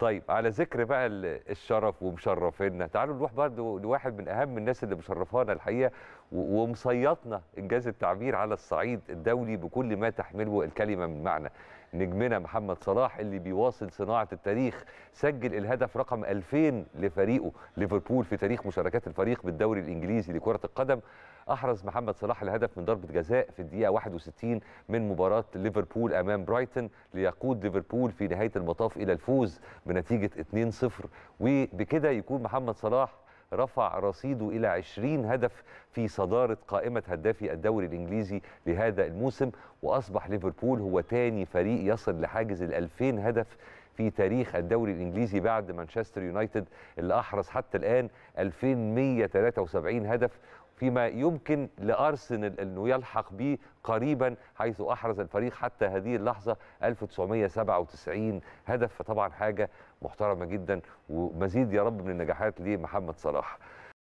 طيب على ذكر بقى الشرف ومشرفنا تعالوا نروح برضو لواحد من اهم الناس اللي مشرفانا الحقيقه ومصيطنا انجاز التعبير على الصعيد الدولي بكل ما تحمله الكلمه من معنى نجمنا محمد صلاح اللي بيواصل صناعه التاريخ سجل الهدف رقم 2000 لفريقه ليفربول في تاريخ مشاركات الفريق بالدوري الانجليزي لكره القدم احرز محمد صلاح الهدف من ضربه جزاء في الدقيقه 61 من مباراه ليفربول امام برايتون ليقود ليفربول في نهايه المطاف الى الفوز بنتيجه 2-0 وبكده يكون محمد صلاح رفع رصيده إلى 20 هدف في صدارة قائمة هدافي الدوري الإنجليزي لهذا الموسم وأصبح ليفربول هو تاني فريق يصل لحاجز الألفين هدف في تاريخ الدوري الانجليزي بعد مانشستر يونايتد اللي احرز حتى الان 2173 هدف فيما يمكن لارسنال انه يلحق به قريبا حيث احرز الفريق حتى هذه اللحظه 1997 هدف فطبعا حاجه محترمه جدا ومزيد يا رب من النجاحات لمحمد صلاح